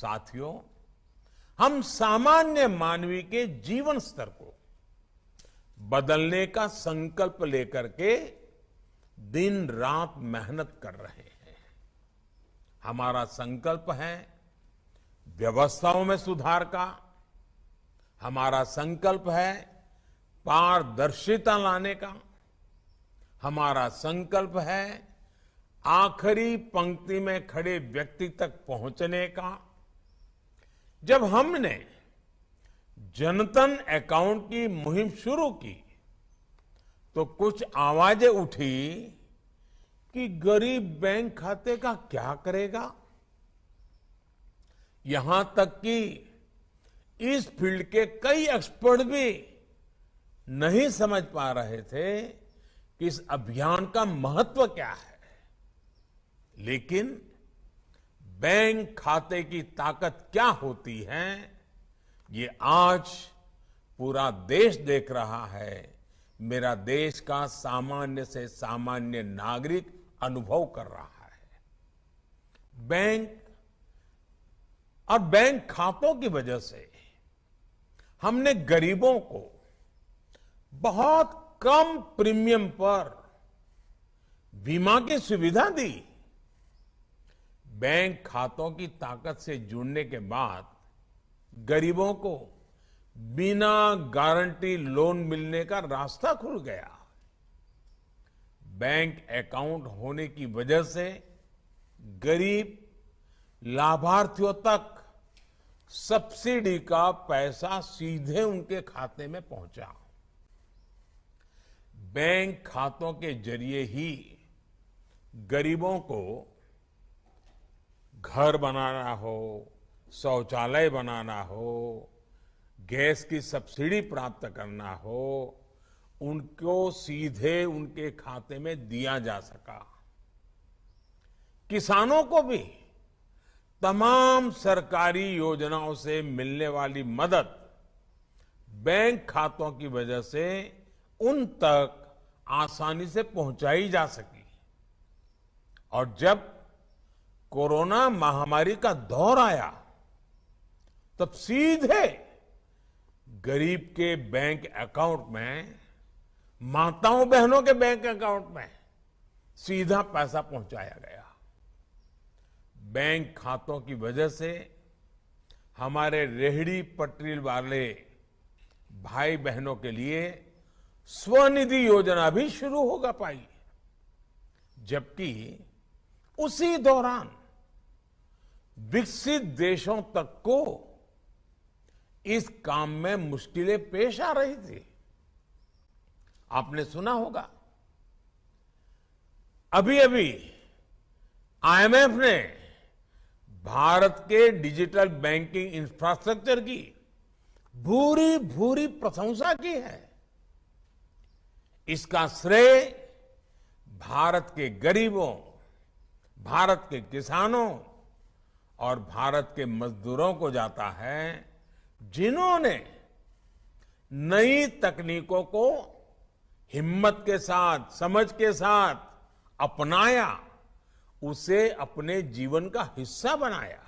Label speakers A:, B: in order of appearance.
A: साथियों हम सामान्य मानवी के जीवन स्तर को बदलने का संकल्प लेकर के दिन रात मेहनत कर रहे हैं हमारा संकल्प है व्यवस्थाओं में सुधार का हमारा संकल्प है पारदर्शिता लाने का हमारा संकल्प है आखिरी पंक्ति में खड़े व्यक्ति तक पहुंचने का जब हमने जनतन अकाउंट की मुहिम शुरू की तो कुछ आवाजें उठी कि गरीब बैंक खाते का क्या करेगा यहां तक कि इस फील्ड के कई एक्सपर्ट भी नहीं समझ पा रहे थे कि इस अभियान का महत्व क्या है लेकिन बैंक खाते की ताकत क्या होती है ये आज पूरा देश देख रहा है मेरा देश का सामान्य से सामान्य नागरिक अनुभव कर रहा है बैंक और बैंक खातों की वजह से हमने गरीबों को बहुत कम प्रीमियम पर बीमा की सुविधा दी बैंक खातों की ताकत से जुड़ने के बाद गरीबों को बिना गारंटी लोन मिलने का रास्ता खुल गया बैंक अकाउंट होने की वजह से गरीब लाभार्थियों तक सब्सिडी का पैसा सीधे उनके खाते में पहुंचा बैंक खातों के जरिए ही गरीबों को घर बनाना हो शौचालय बनाना हो गैस की सब्सिडी प्राप्त करना हो उनको सीधे उनके खाते में दिया जा सका किसानों को भी तमाम सरकारी योजनाओं से मिलने वाली मदद बैंक खातों की वजह से उन तक आसानी से पहुंचाई जा सकी और जब कोरोना महामारी का दौर आया तब सीधे गरीब के बैंक अकाउंट में माताओं बहनों के बैंक अकाउंट में सीधा पैसा पहुंचाया गया बैंक खातों की वजह से हमारे रेहड़ी पटरी वाले भाई बहनों के लिए स्वनिधि योजना भी शुरू होगा पाई जबकि उसी दौरान विकसित देशों तक को इस काम में मुश्किलें पेश आ रही थी आपने सुना होगा अभी अभी आईएमएफ ने भारत के डिजिटल बैंकिंग इंफ्रास्ट्रक्चर की भूरी भूरी प्रशंसा की है इसका श्रेय भारत के गरीबों भारत के किसानों और भारत के मजदूरों को जाता है जिन्होंने नई तकनीकों को हिम्मत के साथ समझ के साथ अपनाया उसे अपने जीवन का हिस्सा बनाया